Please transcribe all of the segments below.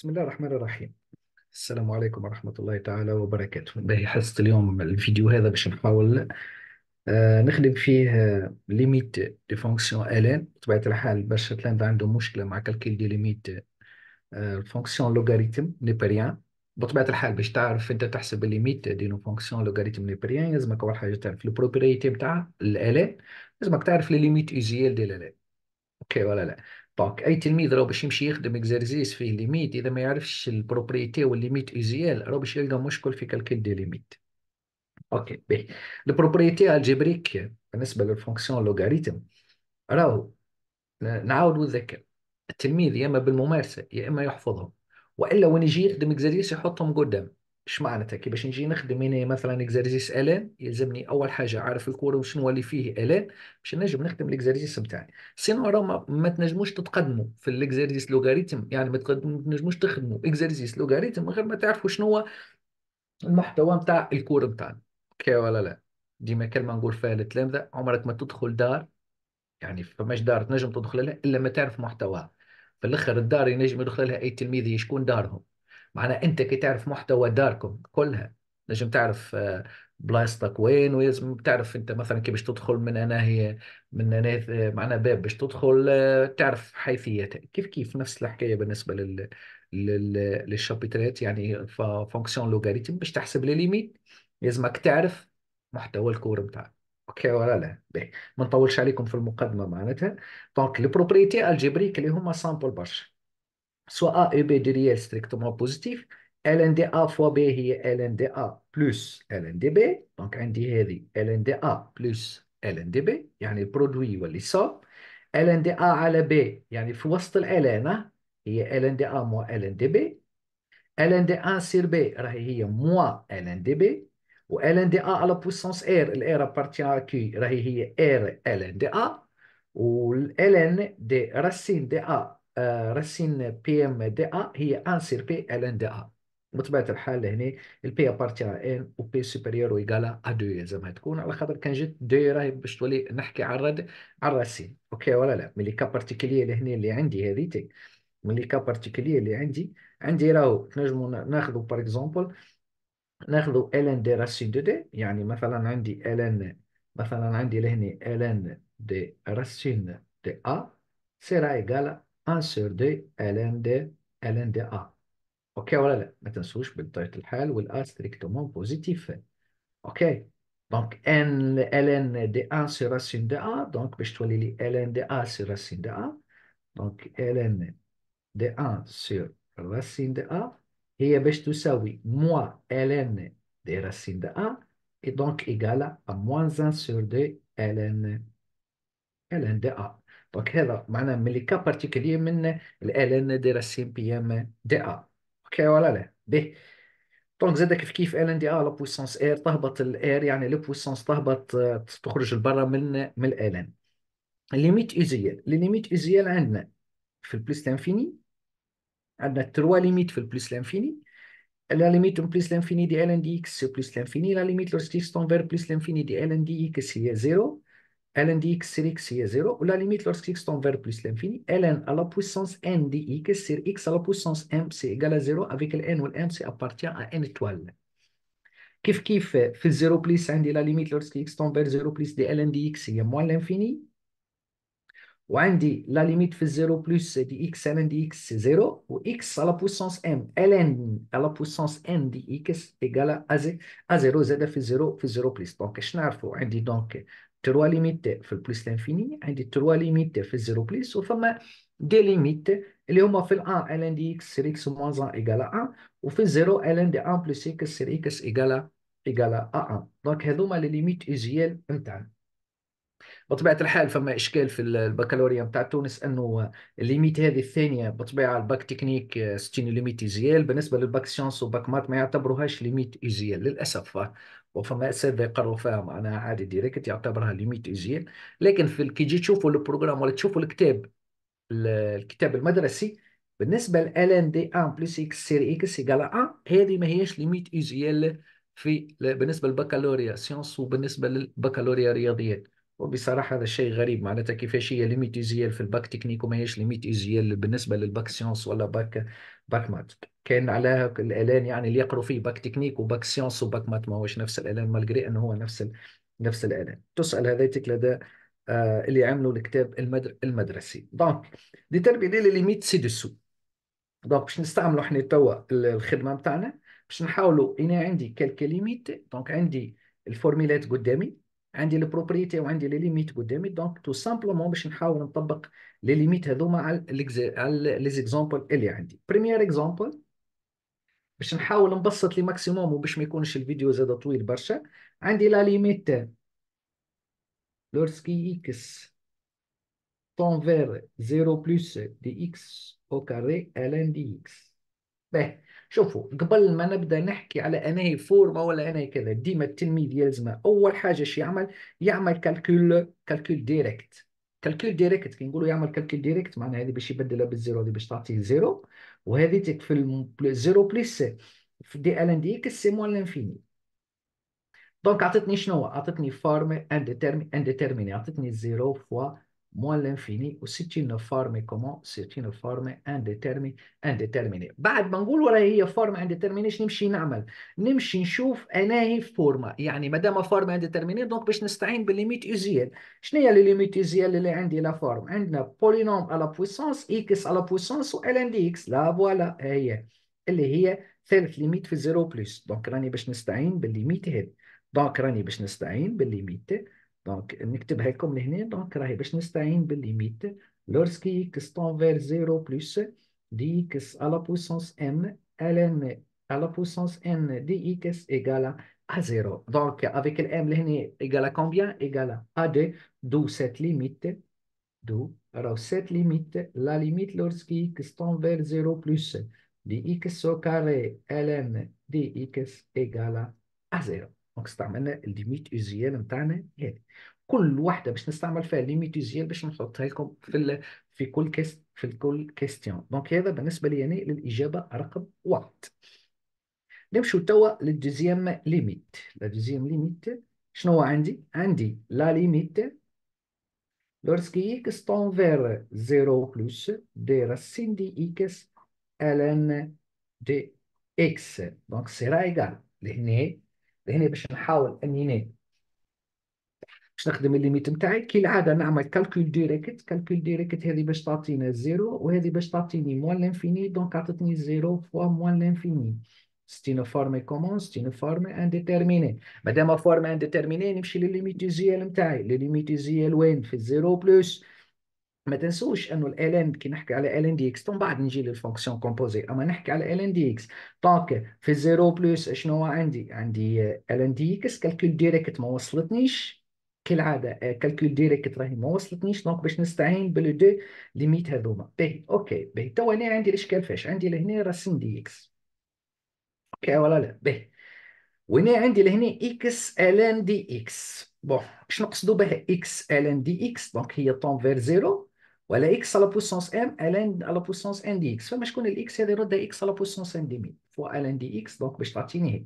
بسم الله الرحمن الرحيم السلام عليكم ورحمة الله تعالى وبركاته باهي حصة اليوم الفيديو هذا باش نحاول آه نخدم فيه ليميت دي فونكسيون الان بطبيعة الحال باش تلاند عنده مشكلة مع كالكيل دي ليميت فونكسيون لوغاريتم نيبريان بطبيعة الحال باش تعرف انت تحسب ليميت دي نو فونكسيون لوغاريتم نيبريان لازمك أول حاجة تعرف البروبريتي نتاع الالان لازمك تعرف لي ليميت ايزيال ديال الالان اوكي ولا لا دونك اي تلميذ راه باش يمشي يخدم اكزرسيس فيه ليميت اذا ما يعرفش البروبريتي والليميت ايزيال راه باش يلقى مشكل في كالكيل دي ليميت اوكي باهي البروبريتي الجبريك بالنسبه للفونكسيون لوغاريتم راهو نعاود نذكر التلميذ يا اما بالممارسه يا اما يحفظهم والا وين يجي يخدم اكزرسيس يحطهم قدام اش معناتها كي باش نجي نخدم هنا مثلا اكزرسيس الان يلزمني اول حاجه عارف الكور وشنو اللي فيه الان باش نجم نخدم الاكزرسيس نتاعي سينو راه ما, ما تنجموش تتقدموا في الاكزرسيس لوغاريتم يعني ما تنجموش تخدموا اكزرسيس لوغاريتم غير ما تعرفوا شنو هو المحتوى نتاع الكور نتاعنا اوكي ولا لا ديما كلمه نقول فيها للتلامذه عمرك ما تدخل دار يعني فماش دار تنجم تدخل لها الا ما تعرف محتواها في الاخر الدار ينجم يدخل لها اي تلميذ شكون دارهم معنا انت كي تعرف محتوى داركم كلها نجم تعرف آه، بلاصتك وين ولازم تعرف انت مثلا كي باش تدخل من انا هي من انا آه، معنا باب باش تدخل آه، تعرف حيثياتها كيف كيف نفس الحكايه بالنسبه لل للشابترات يعني فونكسيون لوغاريتم باش تحسب لي ليميت لازمك تعرف محتوى الكور بتاعك اوكي ولا لا باهي ما نطولش عليكم في المقدمه معناتها دونك البروبريتي الجبريك اللي هما سامبل برشا soit A et B de réel strictement positif, ln de A fois B est ln de A plus ln de B, donc on dit ln de A plus ln de B, il y a produit ou les ln de A à la B, il y a le ln, il ln de A moins ln de B, ln de A sur B, est moins ln de B, ou ln de A à la puissance R, l'R appartient à Q, il y a R ln de A, ou ln de racine de A آه، راسين بي ام دي ا هي ان سير بي ال ان دي ا بطبيعه الحال هنا البي على ان وبي سوبيريور ويغالا ا 2 زعما تكون على خاطر كان جيت 2 راهي باش تولي نحكي على الرد على الراسين اوكي ولا لا ملي كا بارتيكوليه اللي اللي عندي هذيتي ملي كا بارتيكوليه اللي عندي عندي راهو نجمو ناخذو بار اكزومبل ناخذو ال ان دي راسين دو دي يعني مثلا عندي ال ان مثلا عندي لهنا ال ان دي راسين دي ا سيرا ايغالا 1 sur 2 ln de ln de a. Ok, voilà. Maintenant, je vais dire que le haut est strictement positif. Ok. Donc, ln de 1 sur racine de a. Donc, je vais dire ln de a sur racine de a. Donc, ln ben, de 1 sur racine de a. Et eh ben, je vais dire que ça, oui, moins ln de racine de a. Et donc, égal à moins 1 sur 2 ln de a. دونك هذا معناه ملي كا بارتيكولي من الالان دي سي بي ام دي ا اوكي ولا لا به دونك زاد كيف كيف ال ان دي ا لا بويسونس ار تهبط الاير يعني لو بويسونس تهبط تخرج لبرا من من الالان الليميت ايزيال لي ليميت ايزيال عندنا في البليس لانفيني عندنا تروا ليميت في البليس لانفيني لا ليميت بليس لانفيني دي ال ان دي اكس بليس لانفيني لا ليميت لو ريزيستون فير بليس لانفيني دي ال ان دي اكس هي زيرو ln dx sur x est 0, ou la limite lorsque x tend vers plus l'infini, ln à la puissance n x sur x à la puissance m, c'est égal à 0, avec le n ou le m, c'est appartient à n étoile. Kif kif, fait 0 plus la limite lorsque x tend vers 0 plus de ln dx c'est moins l'infini, ou ln dit la limite fait 0 plus dx ln dx c'est 0, ou x à la puissance m, ln à la puissance n dx égale à 0, z fait 0, fait 0 plus. Donc, je n'arrive pas, on dit donc, تروا ليميت في البلس لانفيني عندي تروا ليميت في الزيرو بلس وثم دي ليميت اللي هما في الان ال ان دي اكس سير اكس موانز 1 ايكالا 1 وفي الزيرو ال ان دي 1 بلس اكس سير اكس ايكالا ايكالا 1 دونك هذوما لي ليميت ايزيال نتاعنا بطبيعه الحال فما اشكال في البكالوريا نتاع تونس انه الليميت هذه الثانيه بطبيعه الباك تكنيك ستين ليميت ايزيال بالنسبه للباك سيونس وباك مات ما يعتبروهاش ليميت ايزيال للاسف وفما اساتذه يقروا فيها معناها عادي ديريكت يعتبرها ليميت ايزيان لكن في كي تجي تشوفوا البروجرام ولا تشوفوا الكتاب الكتاب المدرسي بالنسبه ل ان دي ان بلس اكس سير اكس ايكال ان هذه ما ليميت ايزيان في بالنسبه للبكالوريا سيونس وبالنسبه للبكالوريا رياضيات وبصراحه هذا الشيء غريب معناتها كيفاش هي ليميت ايزيال في الباك تكنيك وما هيش ليميت ايزيال بالنسبه للباك سيونس ولا باك باك مات كان عليها الالان يعني اللي يقروا فيه باك تكنيك وباك سيونس وباك مات ما هوش نفس الالان مالجري انه هو نفس ال... نفس الالان تسال هذيك لدى آه اللي عملوا الكتاب المدر... المدرسي دونك دي تربيه لي ليميت سي دسو دونك باش نستعملوا احنا توا الخدمه نتاعنا باش نحاولوا انا عندي كالك ليميت دونك عندي الفورميلات قدامي عندي البروبريتي وعندي لي ليميت قدامي دونك تو سامبلومون باش نحاول نطبق لي ليميت هذوما على على لي زيكزامبل اللي عندي بريمير اكزامبل باش نحاول نبسط لي ماكسيموم وباش ما يكونش الفيديو زاد طويل برشا عندي لا ليميت لورسكي اكس طون فير 0 بلس دي اكس او كاري ان دي اكس باهي شوفوا قبل ما نبدا نحكي على انهي فورما ولا انهي كذا ديما التلميذ يلزم اول حاجه اش يعمل يعمل كالكول كالكول ديريكت كالكول ديريكت كي نقولوا يعمل كالكول ديريكت معناها هذه باش يبدلها بالزيرو هذه باش تعطيه زيرو وهذيتك في الزيرو بليس في دي ال ان دي اكس سي موان لانفيني دونك عطتني شنو؟ عطتني ان انديتيرميني عطتني الزيرو فوا moins l'infini c'est une forme comment c'est une forme indéterminée indéterminée بعد ما نقول ولا هي فورم انديتيرمينيش نمشي نعمل نمشي نشوف انا هي فورما يعني ما دام forme indéterminée دونك باش نستعين بالليميت اوزيال شنو هي الليميت اوزيال اللي عندي لا فورم عندنا بولينوم على بويسونس اكس على بويسونس و ال ان دي اكس لا فوالا هي اللي هي ثالث ليميت في زيرو بلس دونك راني باش نستعين بالليميت هذه دونك راني باش نستعين بالليميت Donc, دونك نكتبها لكم لهنا دونك راهي باش نستعين بالليميت لورسكي tend vers 0 بلس دي اكس على puissance ان ln à la puissance n dx égale à 0. Donc, avec le m, l'n égale à combien? Égale à 2, d'où cette limite, d'où, alors cette limite, la limite lorsque x tend vers 0 plus dx au carré ln dx égale à 0. دونك استعملنا الليميت ايزيال نتاعنا هذه كل واحده باش نستعمل فيها الليميت ايزيال باش نحطها لكم في ال... في كل كيس في كل كيستيون دونك هذا بالنسبه لي يعني للاجابه رقم واحد نمشو توا للدوزيام ليميت لا دوزيام ليميت شنو عندي عندي لا ليميت لورسكي اكس تون فير 0 بلوس des racines اكس x ln دي اكس دونك سيرا égal. لهنا هنا باش نحاول اني باش نخدم الليميت نتاعي كالعاده نعمل كالكول ديريكت كالكول ديريكت هذه باش تعطينا زيرو وهذه باش تعطيني موان لانفيني دونك عطتني زيرو فوا موان لانفيني ستينا فورمي كومون ستينا فورمي انديتيرميني مادام فورمي انديتيرميني نمشي للليميت زيال نتاعي للليميت زيال وين في الزيرو بلوس ما تنسوش انه ال كي نحكي على ال دي اكس بعد نجي للفونكسيون كومبوزي اما نحكي على ال دي اكس طاقه في الزيرو بلس شنو عندي عندي ال دي اكس كالكول ديريكت ما وصلتنيش كالعاده كالكول آه، ديريكت راهي ما وصلتنيش دونك باش نستعين بلو دو ليميت هذوما باهي اوكي باهي تو انا عندي الاشكال فاش عندي لهنا راسين دي اكس اوكي ولا لا باهي وهنا عندي لهنا اكس ال ان دي اكس بون اش نقصدو بها اكس ال ان دي اكس دونك هي طون فير زيرو ولا اكس على بوسونس ام الان على بوسونس ان دي اكس فما شكون الاكس هذه يردها اكس على بوسونس ان دي مي فوا الان دي اكس دونك باش تعطيني هي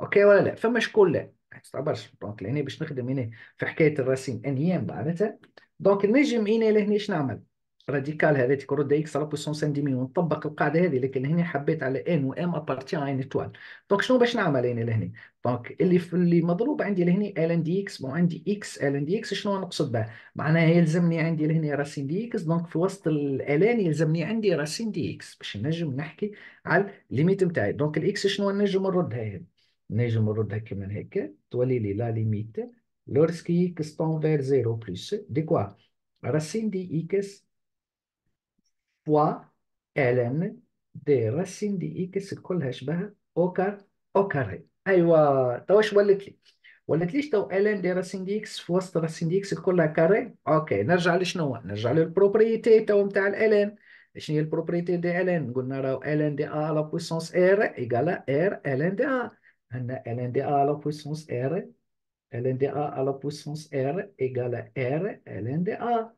اوكي ولا لا فما شكون لا ما تستعبرش دونك لهنا باش نخدم هنا في حكايه الرسيم انيام معناتها دونك نجم هنا لهنا شنو نعمل راديكال هذا دي اكس على بوسون سان دي ونطبق القاعده هذه لكن هنا حبيت على ان وام ابارتي ان اتوال دونك شنو باش نعمل هنا لهنا دونك اللي في اللي مضروب عندي لهنا ال ان دي اكس وعندي اكس ال ان دي اكس شنو نقصد به معناها يلزمني عندي لهنا راسين دي اكس دونك في وسط الالان يلزمني عندي راسين دي اكس باش نجم نحكي على الليميت نتاعي دونك الاكس شنو نجم نردها هنا نجم نردها كيما هكا تولي لي لا ليميت لورسكي اكس تون فير زيرو بلس دي كوا راسين دي اكس بوا ln دي راسين دي اكس كلها شبه اوكر اوكر ايوا تو اش ولت لي ولت ليش تو ln دي راسين دي اكس في وسط راسين دي اكس كلها كاري اوكي نرجع لشنو نرجع للبروبريتي تو نتاع الان شنو هي البروبريتي دي الان قلنا راهو ln دي ا على بويسونس ار ايكالا ار ln دي ا عندنا ln دي ا على بويسونس ار ln دي ا على بويسونس ار ايكالا ار ln دي ا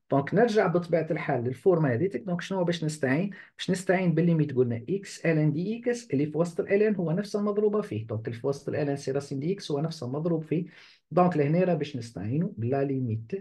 دونك نرجع بطبيعه الحال للفورمه هذيتك دونك شنو باش نستعين باش نستعين بالليميت قلنا اكس ال ان دي اكس اللي في وسط ال ان هو نفس المضروبه فيه دونك اللي في وسط ال ان سي راسين دي اكس هو نفس المضروب فيه دونك لهنا راه باش نستعينوا بلا ليميت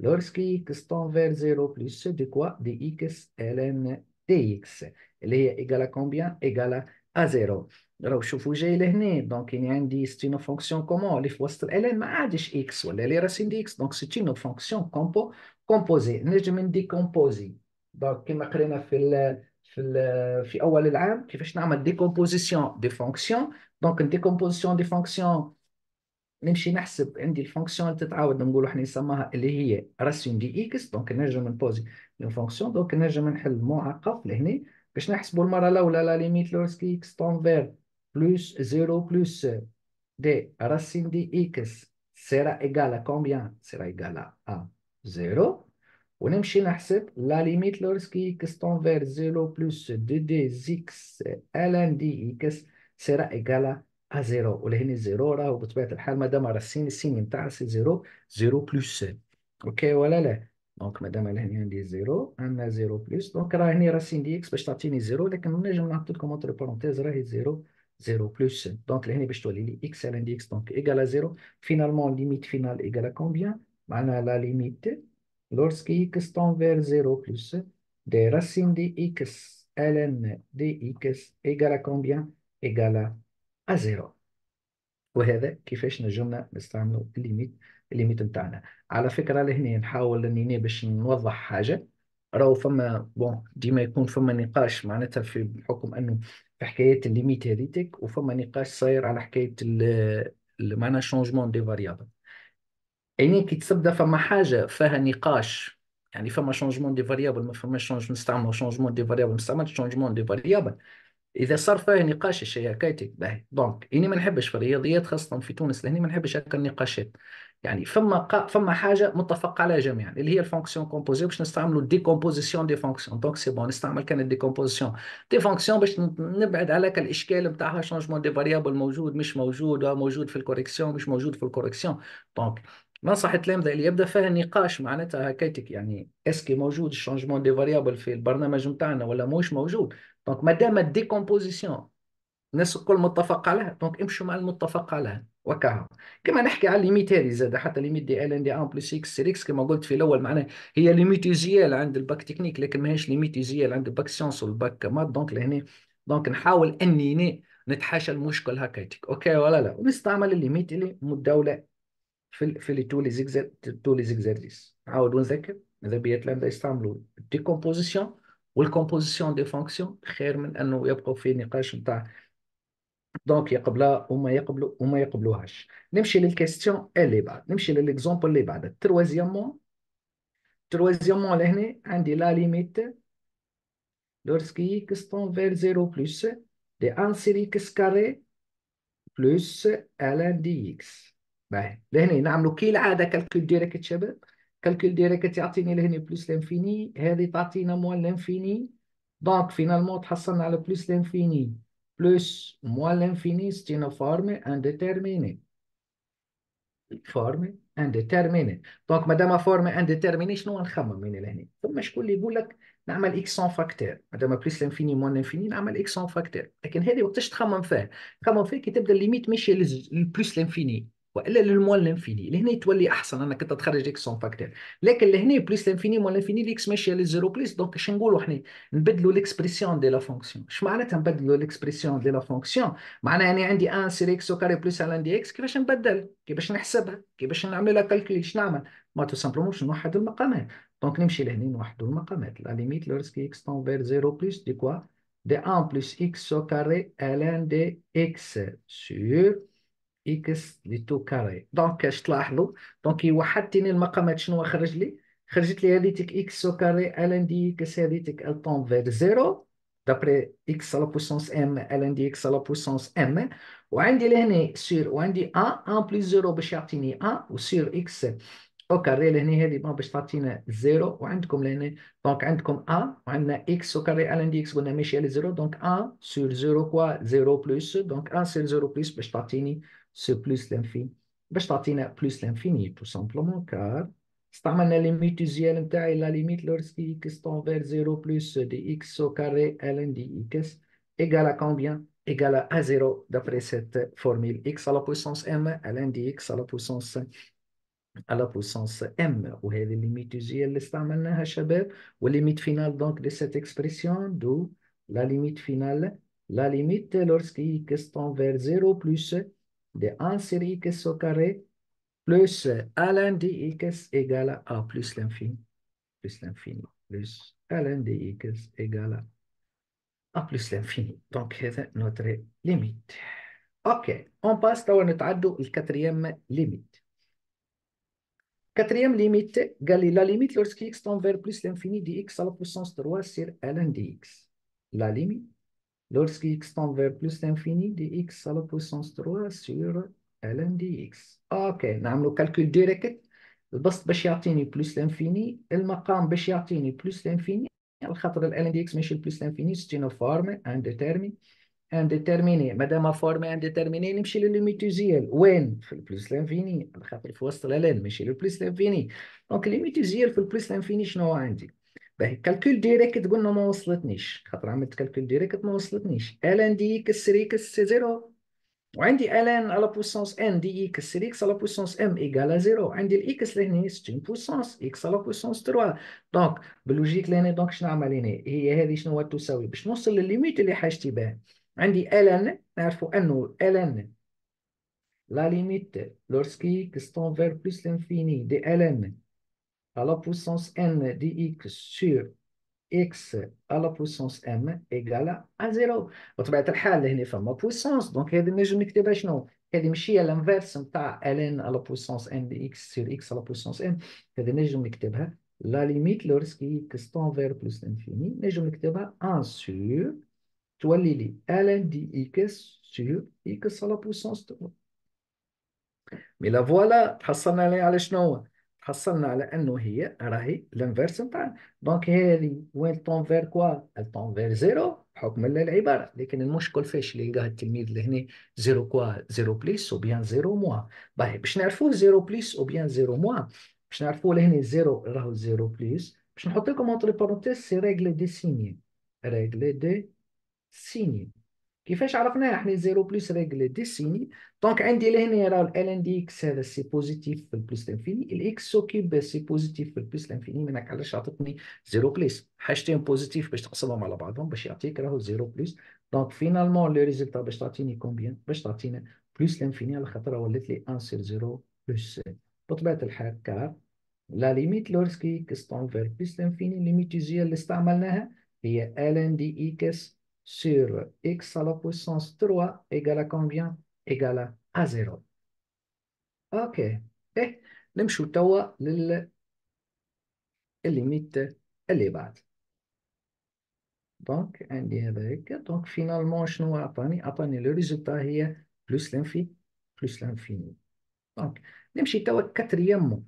لورسكي اكس تون فير زيرو بلس دي كوا دي اكس ال ان دي اكس اللي هي ايكالا كومبيان ايكالا ا زيرو راهو شوفوا جاي لهنا دونك يعني عندي ستينو فونكسيون كومون اللي في وسط ال ان ما عادش اكس ولا لي راسين دي اكس دونك ستينو فونكسيون كومبو كومبوزي نجم نديكومبوزي دونك كما قرينا في ال في ال في اول العام كيفاش نعمل ديكومبوزيسيون دي فونكسيون دونك ديكومبوزيسيون دي فونكسيون نمشي نحسب عندي الفونكسيون اللي تتعاود نقولوا احنا نسماها اللي هي راسيون دي اكس دونك نجم نبوزي فونكسيون دونك نجم نحل معقف لهنا باش نحسبوا المره الاولى لا ليميت كي اكس فير بلوس زيرو بلوس دي راسين دي اكس سيرا ايغالا كومبيان سيرا ايغالا ا 0 ونمشي نحسب لا ليميت لورسكي اكس تنفير 0 بلس 2 دي زيكس الان دي اكس سيرا ايكالا ا 0 ولهنا 0 راهو بطبيعه الحال مادام راه السين السين نتاع سي 0 0 بلس اوكي ولا لا دونك مادام انا هنا عندي 0 عندنا 0 بلس دونك راه هنا راه السين دي اكس باش تعطيني 0 لكن نجم نحط لكم اونتر بارونتيز راهي 0 0 بلس دونك لهنا باش تولي لي اكس على دي اكس دونك ايكالا 0 فينالمون ليميت فينال ايكالا كومبيان معناها لا ليميت لورسكي اكس تنفير زيرو 0 دي راسين دي de ألن ln dx égale à combien égale à وهذا كيفاش نجمنا نستعملوا الليميت الليميت نتاعنا على فكره لهنا نحاول اني باش نوضح حاجه راهو فما بون ديما يكون فما نقاش معناتها في بحكم انه في حكايه الليميت هذيتك وفما نقاش صاير على حكايه معناها شونجمون دي فاريابل يعني كي تبدا فما حاجه فيها نقاش يعني فما شونجمون دي فاريابل ما فما شونج نستعمل شونجمون دي فاريابل ما نستعملش شونجمون دي فاريابل اذا صار فيها نقاش الشيء هكاك باهي دونك اني ما نحبش في الرياضيات خاصه في تونس لهني ما نحبش هكا النقاشات يعني فما قا... فما حاجه متفق عليها جميعا اللي هي الفونكسيون كومبوزي باش نستعملوا الديكومبوزيسيون دي فونكسيون دونك سي بون نستعمل كان الديكومبوزيسيون دي فونكسيون باش نبعد عليك الاشكال نتاعها شونجمون دي فاريابل موجود مش موجود موجود في الكوريكسيون مش موجود في الكوريكسيون دونك ما صح تلام ذا اللي يبدا فيها نقاش معناتها هكايتك يعني اسكي موجود الشونجمون دي فاريابل في البرنامج نتاعنا ولا موش موجود دونك مادام الديكومبوزيسيون الناس الكل متفق عليها دونك امشوا مع المتفق عليها وكاها كما نحكي على الليميت هذه زاد حتى ليميت دي ال ان دي ان بلس اكس سير اكس كما قلت في الاول معناها هي ليميت ايزيال عند الباك تكنيك لكن ماهيش ليميت ايزيال عند الباك سيونس والباك مات دونك لهنا دونك نحاول اني نتحاشى المشكل هكايتك اوكي ولا لا ونستعمل الليميت اللي الدوله Fait tous, les exercices. Ah, décomposition ou la composition des fonctions, Donc, Même les questions, est l'exemple, est Troisièmement, troisièmement, on la limite, lorsqu'il y vers 0 plus, de 1 série x carré plus l'un dx. باهي لهنا نعملو كي العاده كالكول ديالها شباب كالكول ديالها يعطيني لهنا بلوس لانفيني هذه تعطينا موان لانفيني دونك فينالمون تحصلنا على بلوس لانفيني بلوس موان لانفيني ستينا فورمي انديتيرميني فورمي انديتيرميني دونك مادام فورمي انديتيرميني شنو نخمم من لهنا ثم شكون اللي يقول لك نعمل اكس سون فاكتور مادام بلوس لانفيني موان لانفيني نعمل اكس سون فاكتور لكن هذه وقتاش تخمم فيه تخمم فيه كي تبدا الليميت ماشي للبلوس لانفيني والا للموان لانفيني لهنا تولي احسن انك انت تخرج اكس اون فاكتور لكن لهنا بليس لانفيني مول الانفيني الاكس ماشيه للزيرو بليس دونك اش نقولوا احنا نبدلوا ليكسبرسيون دي لا فونكسيون اش معناتها نبدلوا ليكسبرسيون دي لا فونكسيون معناها يعني عندي ان سير اكس او كاري بليس على دي اكس كيفاش نبدل كيفاش نحسبها كيفاش نعمل لها كالكول اش نعمل ما تو سامبلومون باش نوحد المقامات دونك نمشي لهنا نوحدوا المقامات لا ليميت لورسكي اكس تون فير زيرو بليس دي كوا دي ان بليس اكس او كاري على دي اكس سور اكس لتو كاري دونك اش تلاحظوا دونك هو المقامات شنو خرج لي خرجت لي هذيتك اكس سو كاري ان دي اكس هذيتك طون فير زيرو دابري اكس على بوسونس ام ان دي اكس على بوسونس ام وعندي لهنا سير وعندي ا ان بلس زيرو باش يعطيني ا وسير اكس او كاري لهنا هذه ما باش تعطينا زيرو وعندكم لهنا دونك عندكم ا وعندنا اكس او كاري ان دي اكس قلنا ماشي على زيرو دونك ا سير زيرو كوا زيرو بلس دونك ا سير زيرو بلس باش تعطيني ce plus l'infini, plus l'infini, tout simplement, car la limite usuelle de la limite x est vers 0, plus de x au carré, elle x, égale à combien Égale à 0, d'après cette formule, x à la puissance m, elle indique x à la puissance m, où est la limite usielle, c'est la limite finale donc de cette expression, d'où la limite finale, la limite lorsqu'il est vers 0, plus de 1 sur x au carré plus ln x égale à plus l'infini, plus l'infini, plus ln x égale à plus l'infini. Donc, c'est notre limite. OK, on passe à la quatrième limite. Quatrième limite, la limite lorsque x tend vers plus l'infini de x à la puissance 3 sur ln dx. La limite lorsqu'x tend vers plus l'infini, dx à la puissance 3 sur ln dx. Ah, OK نعملوا كالكول ديريكت البسط باش يعطيني بلوس لانفيني المقام باش يعطيني بلوس لانفيني على خاطر ال دي اكس ماشي بلوس لانفيني ستينو فورمي ان ديتيرميني ان ديتيرميني مادام فورمي ان ديتيرميني نمشي للميتوزيال وين في البلوس لانفيني على خاطر في وسط الالان ماشي للبلس لانفيني دونك ليميتوزيال في البلوس لانفيني شنو عندي باهي كالكول ديريكت قلنا ما وصلتنيش خاطر عملت كالكول ديريكت ما وصلتنيش ان دي اكس كسر اكس كسر زيرو وعندي ان على بوسونس ان دي اكس كسر اكس على بوسونس ام ايكالا زيرو عندي الاكس لهنا 60 بوسونس اكس على بوسونس 3 دونك باللوجيك لهنا دونك شنو نعمل هنا هي هذه شنو تساوي باش نوصل للليميت اللي حاجتي بها عندي ان نعرفوا انه ان لا ليميت لورسكي كستون فير بلوس لانفيني دي ان à la puissance n dx sur x à la puissance m égale à 0 بطبيعه الحال هنا فما بويسونس دونك هذه نجم نكتبها شنو هذه ماشي الانفيرس نتاع ln la puissance n dx sur x à la puissance m هذه نجم نكتبها la limite lorsque x tend vers plus l'infini نجم نكتبها 1 sur تولي لي ln dx sur x à la puissance 2 مي لا فوالا تحصلنا على شنو حصلنا على انه هي راهي لانفيرس نتاع دونك لي وين تنفير كوا تنفير زيرو بحكم العباره لكن المشكل فاش اللي لقاه التلميذ لهنا زيرو كوا زيرو بليس او بيان زيرو موا باهي باش نعرفوا زيرو بليس او بيان زيرو موا باش نعرفوا لهنا زيرو راهو زيرو بليس باش نحط لكم اونتري بارونتيز سي ريغل دي سيني ريغل دي سيني كيفاش عرفناها احنا زيرو بلس ريغل ديسيني دونك عندي لهنا راه ال ان دي اكس هذا سي بوزيتيف في البلس الانفيني الاكس سو كيوب سي بوزيتيف في البلس الانفيني منك علاش عطتني زيرو بلس حاجتين بوزيتيف باش تقسمهم على بعضهم باش يعطيك راهو زيرو بلس دونك فينالمون لو ريزلت باش تعطيني كومبيان باش تعطينا بلس الانفيني على خاطر ولات لي ان سير زيرو بلس بطبيعه الحال كار لا ليميت لورسكي كستون فير بلس الانفيني ليميت اللي استعملناها هي ال ان دي اكس sur x à la puissance 3 égale à combien؟ égale à 0 اوكي إيه نمشوا توا لل الليميت اللي بعد دونك عندي هذاك دونك فينالمون شنو عطاني عطاني لو ريزولتا هي بلوس لانفي بلوس لانفيني دونك نمشي توا كاتريامون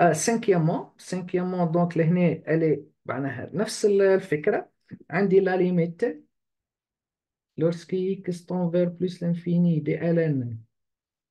آه سانكيامون سانكيامون دونك لهنا الي معناها نفس الفكره عندي لا ليميت lorsqu'x tend vers plus l'infini de ln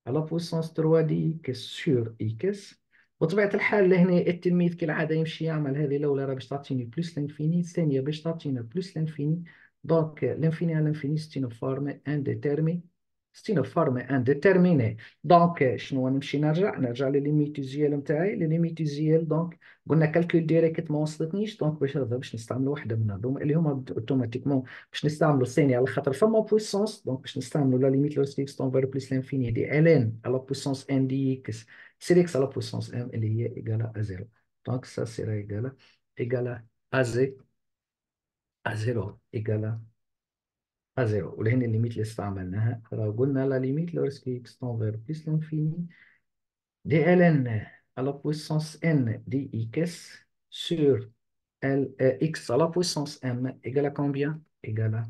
à la puissance 3 اكس سور اكس وطبيعة الحال لهنا التلميذ كالعادة يمشي يعمل هذه الأولى راه باش تعطيني بلوس لانفيني الثانية باش تعطينا بلوس لانفيني دونك لانفيني على لانفيني ستينا فورم انديتيرمي ستينوفورم انديتيرميني دونك شنو نمشي نرجع نرجع لليميتوزيال نتاعي لليميتوزيال دونك قلنا كالكول ديريكت ما وصلتنيش دونك باش هذا باش نستعمل وحده من هذوما اللي هما اوتوماتيكمون باش نستعملوا الثاني على خاطر فما بويسونس دونك باش نستعملوا لا ليميت لوستيكس تنفير بلس لانفيني دي ال ان على بويسونس ان دي اكس سي اكس على بويسونس ام اللي هي ايجالا ا زيرو دونك سا سيرا ايجالا ايجالا ا زي ا زيرو ايجالا فزيرو ولهنا الليميت لسه عملناها فلو قلنا لا ليميت لورسك اكس نون فير بليس لانفيني دي ال ان على بويسونس ان دي اكس سور ال آه، اكس على بويسونس ام puissance m égale à combien؟ égale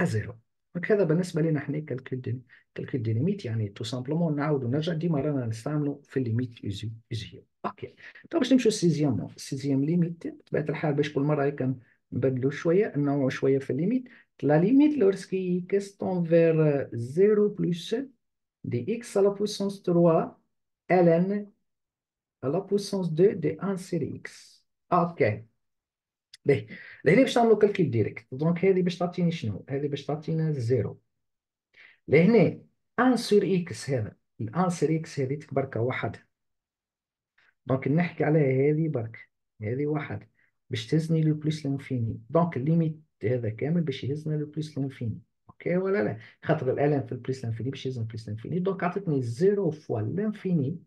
à 0 دونك هذا بالنسبه لنا حنا كالكول دي كالكول دي ليميت يعني تو سامبلومون نعاودو نرجع ديما رانا نستعملو في الليميت ايزي ايزي اوكي دونك باش نمشيو سيزيام سيزيام السيزيام ليميت بطبيعه الحال باش كل مره هيك نبدلو شويه نوعو شويه في الليميت لا ليميت لورسكي كيستون فير زيرو بلوس دي اكس على بوسونس 3 ln على بوسونس دو 2 أن 1 إكس اوكي باهي لهنا باش نعملو كالكيل ديريكت دونك هذه باش تعطيني شنو هذه باش تعطينا زيرو لهنا 1 سير اكس هذا ال 1 اكس هذه تكبر كوحدها دونك نحكي عليها هذه برك هذه وحدها باش تهزني لو لانفيني دونك الليميت هذا كامل باش يهزنا لو لانفيني اوكي ولا لا خاطر الالان في البليس لانفيني باش يهزنا بليس لانفيني دونك عطتني زيرو فوا لانفيني